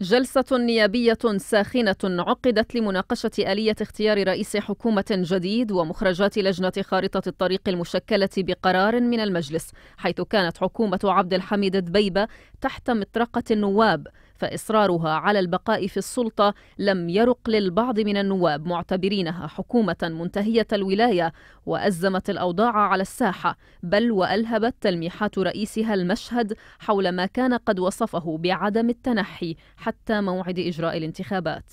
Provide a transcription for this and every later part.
جلسة نيابية ساخنة عقدت لمناقشة آلية اختيار رئيس حكومة جديد ومخرجات لجنة خارطة الطريق المشكلة بقرار من المجلس، حيث كانت حكومة عبد الحميد دبيبة تحت مطرقة النواب. فإصرارها على البقاء في السلطة لم يرق للبعض من النواب معتبرينها حكومة منتهية الولاية وأزمت الأوضاع على الساحة بل وألهبت تلميحات رئيسها المشهد حول ما كان قد وصفه بعدم التنحي حتى موعد إجراء الانتخابات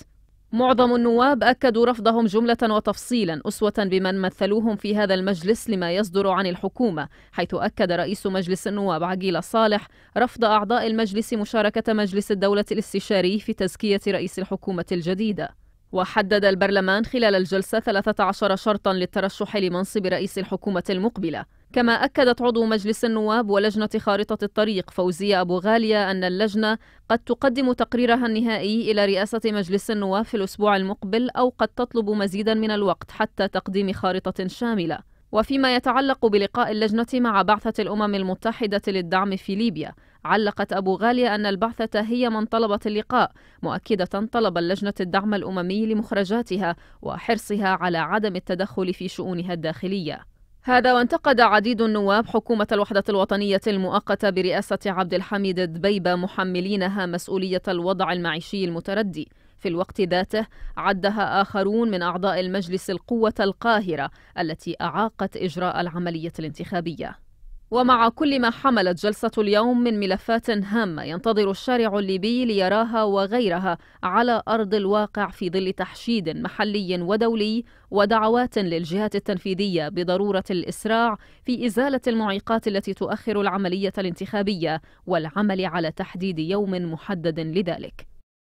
معظم النواب أكدوا رفضهم جملة وتفصيلا أسوة بمن مثلوهم في هذا المجلس لما يصدر عن الحكومة حيث أكد رئيس مجلس النواب عقيل صالح رفض أعضاء المجلس مشاركة مجلس الدولة الاستشاري في تزكية رئيس الحكومة الجديدة وحدد البرلمان خلال الجلسة 13 شرطا للترشح لمنصب رئيس الحكومة المقبلة كما أكدت عضو مجلس النواب ولجنة خارطة الطريق فوزية أبو غالية أن اللجنة قد تقدم تقريرها النهائي إلى رئاسة مجلس النواب في الأسبوع المقبل أو قد تطلب مزيدا من الوقت حتى تقديم خارطة شاملة وفيما يتعلق بلقاء اللجنة مع بعثة الأمم المتحدة للدعم في ليبيا علقت أبو غالية أن البعثة هي من طلبت اللقاء مؤكدة طلب اللجنة الدعم الأممي لمخرجاتها وحرصها على عدم التدخل في شؤونها الداخلية هذا وانتقد عديد النواب حكومة الوحدة الوطنية المؤقتة برئاسة عبد الحميد دبيبة محملينها مسؤولية الوضع المعيشي المتردي في الوقت ذاته عدها آخرون من أعضاء المجلس القوة القاهرة التي أعاقت إجراء العملية الانتخابية ومع كل ما حملت جلسة اليوم من ملفات هامة ينتظر الشارع الليبي ليراها وغيرها على أرض الواقع في ظل تحشيد محلي ودولي ودعوات للجهات التنفيذية بضرورة الإسراع في إزالة المعيقات التي تؤخر العملية الانتخابية والعمل على تحديد يوم محدد لذلك